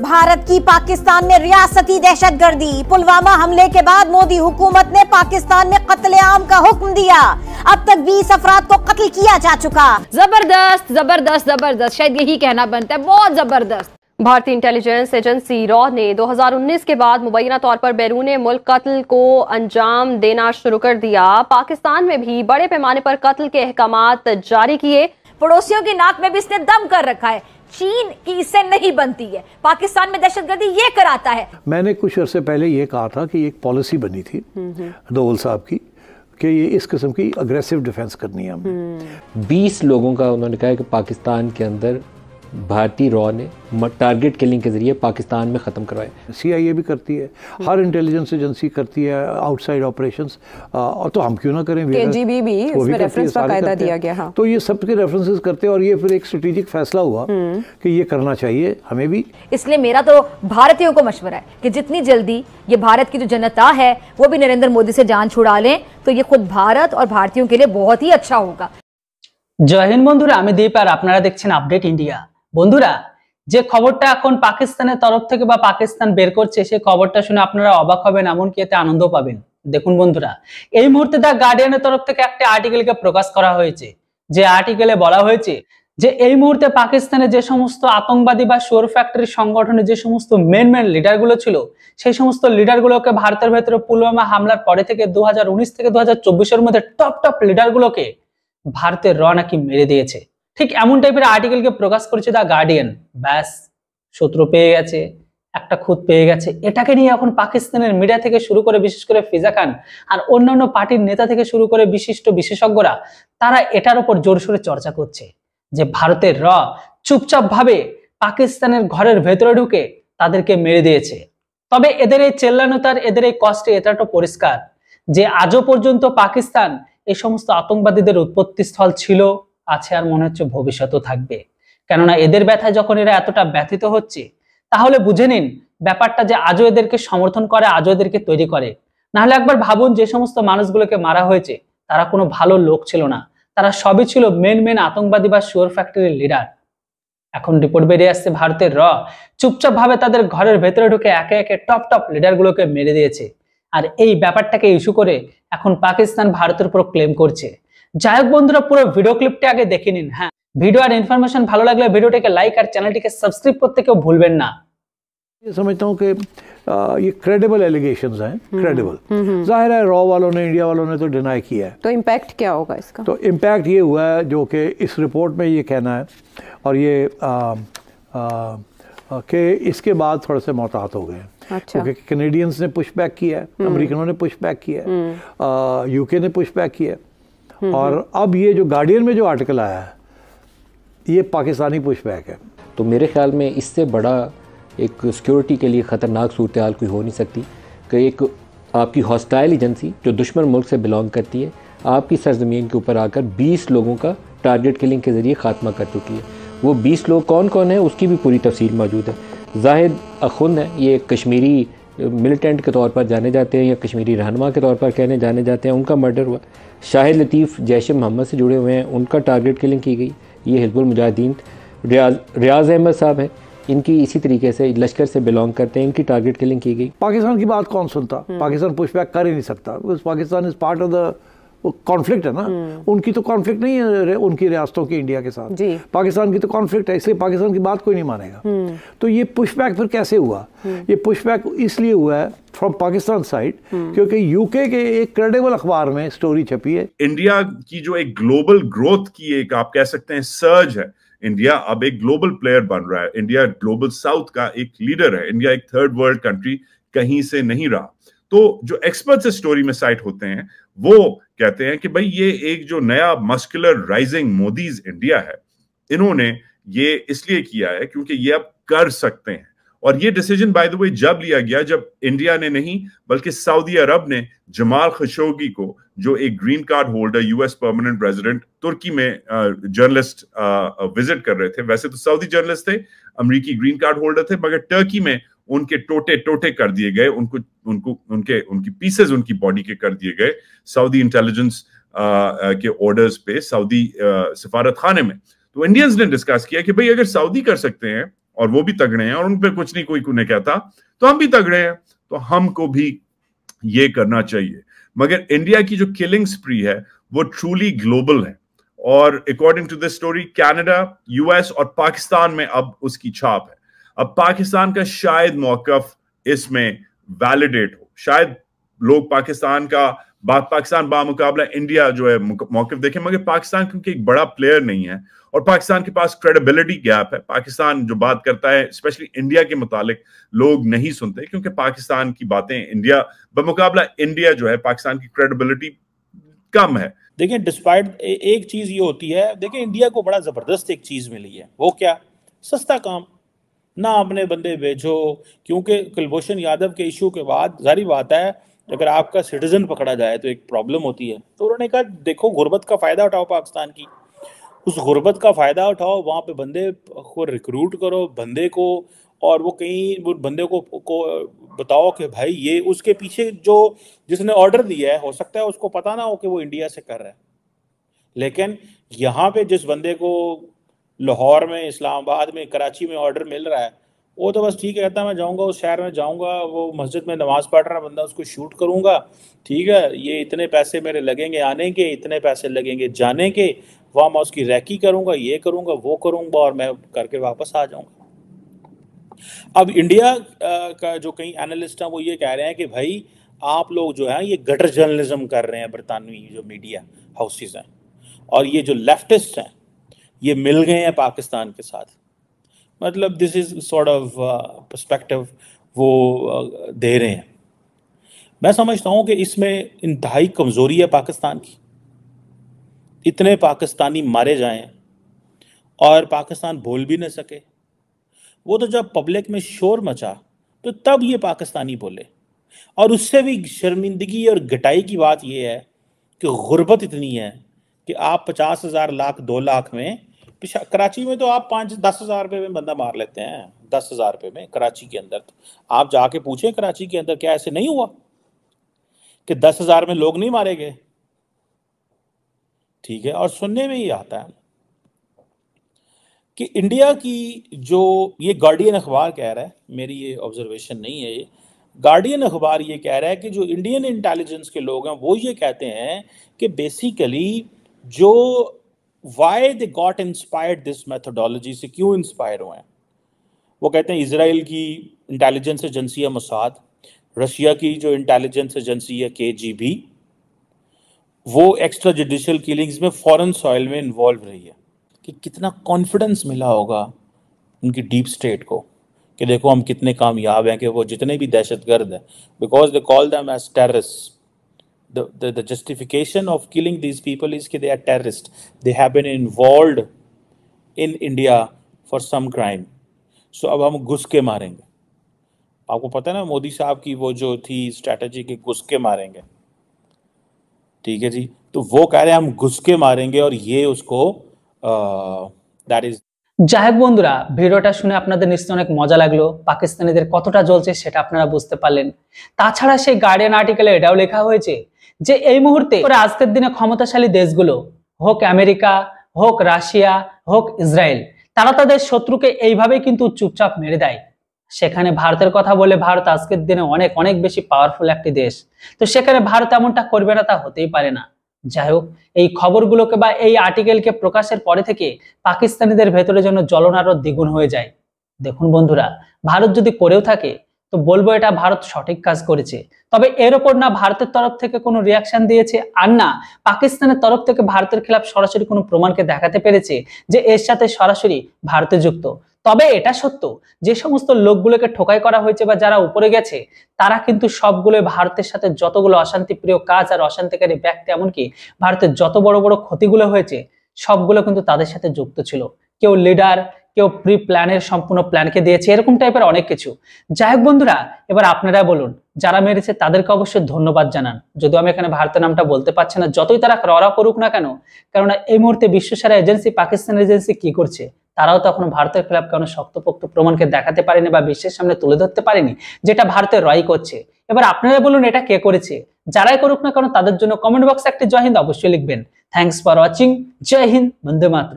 भारत की पाकिस्तान में रियासती दहशत गर्दी पुलवामा हमले के बाद मोदी हुकूमत ने पाकिस्तान में कत्लेआम का हुक्म दिया अब तक 20 अफराद को कत्ल किया जा चुका जबरदस्त जबरदस्त जबरदस्त शायद यही कहना बनता है बहुत जबरदस्त भारतीय इंटेलिजेंस एजेंसी रॉ ने 2019 के बाद मुबैना तौर पर बैरून मुल्क कत्ल को अंजाम देना शुरू कर दिया पाकिस्तान में भी बड़े पैमाने पर कत्ल के अहकाम जारी किए पड़ोसियों की नाक में भी इसने दम कर रखा है चीन की इससे नहीं बनती है पाकिस्तान में दहशतगर्दी ये कराता है मैंने कुछ अर्से पहले ये कहा था कि एक पॉलिसी बनी थी दोवल साहब की कि ये इस किस्म की अग्रेसिव डिफेंस करनी है हमें बीस लोगों का उन्होंने कहा कि पाकिस्तान के अंदर भारतीय रॉ ने टारगेट किलिंग के जरिए पाकिस्तान में ख़त्म करवाए सीआईए भी करती है हर इंटेलिजेंस एजेंसी करती है आउटसाइड ऑपरेशंस और तो हम क्यों ना करें केजीबी भी भी, इसमें रेफरेंस बाकायदा दिया गया हाँ। तो ये सब के रेफरेंसेस करते हैं और ये फिर एक स्ट्रेटेजिक फैसला हुआ हम्म। कि ये करना चाहिए हमें भी इसलिए मेरा तो भारतीयों को मशवरा है कि जितनी जल्दी ये भारत की जो जनता है वो भी नरेंद्र मोदी से जान छुड़ा लें तो ये खुद भारत और भारतीयों के लिए बहुत ही अच्छा होगा जय हिंद বন্ধুরা আমি और अपनारा देखें अपडेट इंडिया বন্ধুরা যে খবরটা এখন পাকিস্তানের তরফ থেকে বা পাকিস্তান বের করছে সেই খবরটা শুনে আপনারা অবাক হবেন এমনকি এতে আনন্দ পাবেন দেখুন বন্ধুরা এই মুহূর্তে দা গার্ডিয়ানের তরফ থেকে একটা আর্টিকেলকে প্রকাশ করা হয়েছে যে আর্টিকেলে বলা হয়েছে যে এই মুহূর্তে পাকিস্তানে যে সমস্ত আতঙ্কবাদী বা শোর ফ্যাক্টরি সংগঠনে যে সমস্ত মেন মেন লিডারগুলো ছিল সেই সমস্ত লিডারগুলোকে ভারতের ভেতরে পুলওয়ামা হামলার পরে থেকে দু থেকে দু চব্বিশের মধ্যে টপ টপ লিডারগুলোকে ভারতের র নাকি মেরে দিয়েছে ঠিক এমন টাইপের আর্টিকেলকে প্রকাশ করেছে দা গার্ডিয়ান ব্যাস শত্রু পেয়ে গেছে একটা খুদ পেয়ে গেছে এটাকে নিয়ে এখন পাকিস্তানের মিডিয়া থেকে শুরু করে বিশেষ করে ফিজা খান আর অন্যান্য পার্টির নেতা থেকে শুরু করে বিশিষ্ট বিশেষজ্ঞরা তারা এটার উপর জোরসোরে চর্চা করছে যে ভারতের র চুপচাপভাবে পাকিস্তানের ঘরের ভেতরে ঢুকে তাদেরকে মেরে দিয়েছে তবে এদের এই চেল্লানোতার এদের এই কষ্টে এটা তো পরিষ্কার যে আজও পর্যন্ত পাকিস্তান এই সমস্ত আতঙ্কবাদীদের উৎপত্তিস্থল ছিল আছে আর মনে হচ্ছে ভবিষ্যতও থাকবে কেননা এদের ব্যথায় যখন এরা এতটা ব্যথিত হচ্ছে তাহলে বুঝে নিন ব্যাপারটা যে আজও এদেরকে সমর্থন করে আজও এদেরকে তৈরি করে নাহলে একবার ভাবুন যে সমস্ত মানুষগুলোকে মারা হয়েছে তারা কোনো ভালো লোক ছিল না তারা সবই ছিল মেন মেন আতঙ্কবাদী বা সুয়ার ফ্যাক্টরির লিডার এখন রিপোর্ট বেরিয়ে আসছে ভারতের র চুপচাপভাবে তাদের ঘরের ভেতরে ঢুকে একে একে টপ টপ লিডারগুলোকে মেরে দিয়েছে আর এই ব্যাপারটাকে ইস্যু করে এখন পাকিস্তান ভারতের উপর ক্লেম করছে जैक बंधुरा যাই হোক বন্ধুরা आगे देखे नीन हाँ भिडियो और इनफरमेशन भलो আর भिडियो के लाइक और चैनल के सबसक्राइब करते क्यों भूलें ना ये समझता हूँ कि ये क्रेडिबल एलिगेशन हैं क्रेडिबल हम्म, हम्म, हम्म। जाहिर है रॉ वालों ने इंडिया वालों ने तो डिनाई किया है तो इम्पैक्ट क्या होगा इसका तो इम्पैक्ट ये हुआ है जो कि इस रिपोर्ट में ये कहना है और ये कि इसके बाद थोड़े से मोहतात हो गए अच्छा। क्योंकि कनेडियंस ने पुश बैक किया है अमरीकनों ने पुश बैक किया है यूके ने पुश बैक किया है हम्म, और हम्म। अब ये जो गार्डियन में जो आर्टिकल आया है ये पाकिस्तानी पुशबैक है तो मेरे ख्याल में इससे बड़ा एक सिक्योरिटी के लिए ख़तरनाक सूरत हाल कोई हो नहीं सकती कि एक आपकी हॉस्टाइल एजेंसी जो दुश्मन मुल्क से बिलोंग करती है आपकी सरजमीन के ऊपर आकर 20 लोगों का टारगेट किलिंग के ज़रिए ख़ात्मा कर चुकी है वो 20 लोग कौन कौन है उसकी भी पूरी तफसील मौजूद है जाहिद अखुन है ये कश्मीरी मिलिटेंट के तौर पर जाने जाते हैं या कश्मीरी रहनमा के तौर पर कहने जाने जाते हैं उनका मर्डर हुआ शाहिद लतीफ़ जैश मोहम्मद से जुड़े हुए हैं उनका टारगेट किलिंग की गई ये हिजबुल मुजाहिदीन रियाज रियाज अहमद साहब हैं इनकी इसी तरीके से लश्कर से बिलोंग करते हैं इनकी टारगेट किलिंग की गई पाकिस्तान की बात कौन सुनता हम्म। पाकिस्तान पुशबैक कर ही नहीं सकता Pakistan is part of the conflict है ना हम्म। उनकी तो कॉन्फ्लिक्ट नहीं है उनकी रियासतों की इंडिया के साथ पाकिस्तान की तो कॉन्फ्लिक्ट है इसलिए पाकिस्तान की बात कोई नहीं मानेगा हम्म। तो ये पुशबैक फिर कैसे हुआ हम्म। ये पुशबैक इसलिए हुआ है फ्रॉम पाकिस्तान साइड क्योंकि यूके के एक क्रेडिबल अखबार में स्टोरी छपी है इंडिया की जो एक ग्लोबल ग्रोथ की एक आप कह सकते हैं सर्ज है इंडिया अब एक ग्लोबल प्लेयर बन रहा है इंडिया ग्लोबल साउथ का एक लीडर है इंडिया एक थर्ड वर्ल्ड कंट्री कहीं से नहीं रहा तो जो एक्सपर्ट्स इस स्टोरी में साइट होते हैं वो कहते हैं कि भाई ये एक जो नया मस्कुलर राइजिंग मोदीज इंडिया है इन्होंने ये इसलिए किया है क्योंकि ये अब कर सकते हैं और ये डिसीजन बाय द वे जब लिया गया जब इंडिया ने नहीं बल्कि सऊदी अरब ने जमाल खशोगी को जो एक green card holder US permanent resident तुर्की में journalist uh, visit uh, uh, कर रहे थे वैसे तो सऊदी जर्नलिस्ट थे अमरीकी ग्रीन कार्ड होल्डर थे मगर टर्की में उनके टोटे टोटे कर दिए गए उनको उनको उनके उनकी पीसेस उनकी बॉडी के कर दिए गए सऊदी इंटेलिजेंस के ऑर्डर्स पे सऊदी सफारत खाने में तो इंडियंस ने डिस्कस किया कि भाई अगर सऊदी कर सकते हैं और वो भी तगड़े हैं और उन पर कुछ नहीं कोई कुने कहता तो हम भी तगड़े हैं तो हमको भी ये करना चाहिए मगर इंडिया की जो किलिंग स्प्री है वो ट्रूली ग्लोबल है और according to this story Canada US और पाकिस्तान में अब उसकी छाप है अब पाकिस्तान का शायद मौकफ इसमें वैलिडेट हो शायद लोग पाकिस्तान का बात पाकिस्तान बामुकाबला इंडिया जो है मौकफ देखें मगर पाकिस्तान क्योंकि एक बड़ा प्लेयर नहीं है और पाकिस्तान के पास क्रेडिबिलिटी गैप है पाकिस्तान जो बात करता है स्पेशली इंडिया के मुतालिक लोग नहीं सुनते क्योंकि पाकिस्तान की बातें इंडिया बमुकाबला इंडिया जो है पाकिस्तान की क्रेडिबिलिटी कम है देखिए डिस्पाइट एक चीज ये होती है देखिए इंडिया को बड़ा जबरदस्त एक चीज मिली है वो क्या सस्ता काम ना अपने बंदे भेजो क्योंकि कुलभूषण यादव के इशू के बाद जारी बात है अगर आपका सिटीजन पकड़ा जाए तो एक प्रॉब्लम होती है तो उन्होंने कहा देखो गुर्बत का फ़ायदा उठाओ पाकिस्तान की उस गुर्बत का फ़ायदा उठाओ वहाँ पे बंदे को रिक्रूट करो बंदे को और वो कहीं वो बंदे को को बताओ कि भाई ये उसके पीछे जो जिसने ऑर्डर दिया है हो सकता है उसको पता ना हो कि वो इंडिया से कर रहा है लेकिन यहाँ पे जिस बंदे को लाहौर में इस्लामाबाद में कराची में ऑर्डर मिल रहा है वो तो बस ठीक है कहता मैं जाऊंगा उस शहर में जाऊंगा वो मस्जिद में नमाज पढ़ रहा बंदा उसको शूट करूंगा ठीक है ये इतने पैसे मेरे लगेंगे आने के इतने पैसे लगेंगे जाने के वहाँ मैं उसकी रैकी करूंगा ये करूंगा वो करूंगा और मैं करके वापस आ जाऊंगा अब इंडिया का जो कई एनालिस्ट हैं वो ये कह रहे हैं कि भाई आप लोग जो है ये गटर जर्नलिज्म कर रहे हैं बरतानवी जो मीडिया हाउसेज हैं और ये जो लेफ्टिस्ट हैं ये मिल गए हैं पाकिस्तान के साथ मतलब this is sort of perspective वो uh, दे रहे हैं मैं समझता हूँ कि इसमें इंतहाई कमज़ोरी है पाकिस्तान की इतने पाकिस्तानी मारे जाएं और पाकिस्तान बोल भी ना सके वो तो जब पब्लिक में शोर मचा तो तब ये पाकिस्तानी बोले और उससे भी शर्मिंदगी और घटाई की बात यह है कि गुर्बत इतनी है कि आप पचास हज़ार लाख दो लाख में कराची में तो आप पाँच दस हज़ार रुपये में बंदा मार लेते हैं दस हज़ार रुपये में कराची के अंदर आप जाके पूछें कराची के अंदर क्या ऐसे नहीं हुआ कि दस हज़ार में लोग नहीं मारे गए ठीक है और सुनने में ही आता है कि इंडिया की जो ये गार्डियन अखबार कह रहा है मेरी ये ऑब्जर्वेशन नहीं है ये गार्डियन अखबार ये कह रहा है कि जो इंडियन इंटेलिजेंस के लोग हैं वो ये कहते हैं कि बेसिकली जो why they got inspired this methodology से क्यों इंस्पायर हुए वो कहते हैं इसराइल की इंटेलिजेंस एजेंसी है मसाद रशिया की जो इंटेलिजेंस एजेंसी है के जी बी वो एक्स्ट्रा जुडिशियल किलिंग्स में फॉरेन सॉइल में इन्वॉल्व रही है कि कितना कॉन्फिडेंस मिला होगा उनकी डीप स्टेट को कि देखो हम कितने कामयाब हैं कि वो जितने भी दहशतगर्द हैं because they call them as terrorist the, the, the justification of killing these people is that they are terrorists. They have been involved in India for some crime. So अब हम घुस के मारेंगे आपको पता है ना मोदी साहब की वो जो थी स्ट्रैटेजी कि घुस के मारेंगे ठीक है जी तो वो कह रहे हैं हम घुस के मारेंगे और ये उसको दैट इज যাই হোক বন্ধুরা ভিডিওটা শুনে আপনাদের নিশ্চয় অনেক মজা লাগলো পাকিস্তানিদের কতটা জ্বলছে সেটা আপনারা বুঝতে পারলেন তাছাড়া সেই গার্ডিয়ান আর্টিকেলে এটাও লেখা হয়েছে যে এই মুহূর্তে আজকের দিনে ক্ষমতাশালী দেশগুলো হোক আমেরিকা হোক রাশিয়া হোক ইসরায়েল তারা তাদের শত্রুকে এইভাবেই কিন্তু চুপচাপ মেরে দেয় সেখানে ভারতের কথা বলে ভারত আজকের দিনে অনেক অনেক বেশি পাওয়ারফুল একটি দেশ তো সেখানে ভারত এমনটা করবে না তা হতেই পারে না যাই হোক এই খবরগুলোকে বা এই আর্টিকেলকে প্রকাশের পরে থেকে পাকিস্তানিদের ভেতরে যেন জলন আরো দ্বিগুণ হয়ে যায় দেখুন বন্ধুরা ভারত যদি করেও থাকে তো বলবো এটা ভারত সঠিক কাজ করেছে তবে এর ওপর না ভারতের তরফ থেকে কোনো রিয়াকশন দিয়েছে আর না পাকিস্তানের তরফ থেকে ভারতের খেলাফ সরাসরি কোনো প্রমাণকে দেখাতে পেরেছে যে এর সাথে সরাসরি ভারতে যুক্ত তবে এটা সত্য যে সমস্ত লোকগুলোকে ঠোকাই করা হয়েছে বা যারা উপরে গেছে তারা কিন্তু সবগুলো ভারতের সাথে যতগুলো অশান্তিপ্রিয় কাজ আর অশান্তিকারী ব্যক্তি এমনকি ভারতের যত বড় বড় ক্ষতিগুলো হয়েছে সবগুলো কিন্তু তাদের সাথে যুক্ত ছিল কেউ লিডার কেউ প্রি প্ল্যানের সম্পূর্ণ প্ল্যানকে দিয়েছে এরকম টাইপের অনেক কিছু যাই হোক বন্ধুরা এবার আপনারা বলুন যারা মেরেছে তাদেরকে অবশ্যই ধন্যবাদ জানান যদিও আমি এখানে ভারতের নামটা বলতে পারছি না যতই তারা ররা করুক না কেন কেননা এই মুহূর্তে বিশ্বসেরা এজেন্সি পাকিস্তান এজেন্সি কি করছে তারাও তখন ভারতের খেলাফ কেন শক্তপোক্ত প্রমাণকে দেখাতে পারেনি বা বিশ্বের সামনে তুলে ধরতে পারেনি যেটা ভারতের রয় করছে এবার আপনারা বলুন এটা কে করেছে যারাই করুক না কেন তাদের জন্য কমেন্ট বক্সে একটি জয় হিন্দ অবশ্যই লিখবেন থ্যাংকস ফর ওয়াচিং জয় হিন্দ বন্দে মাত্র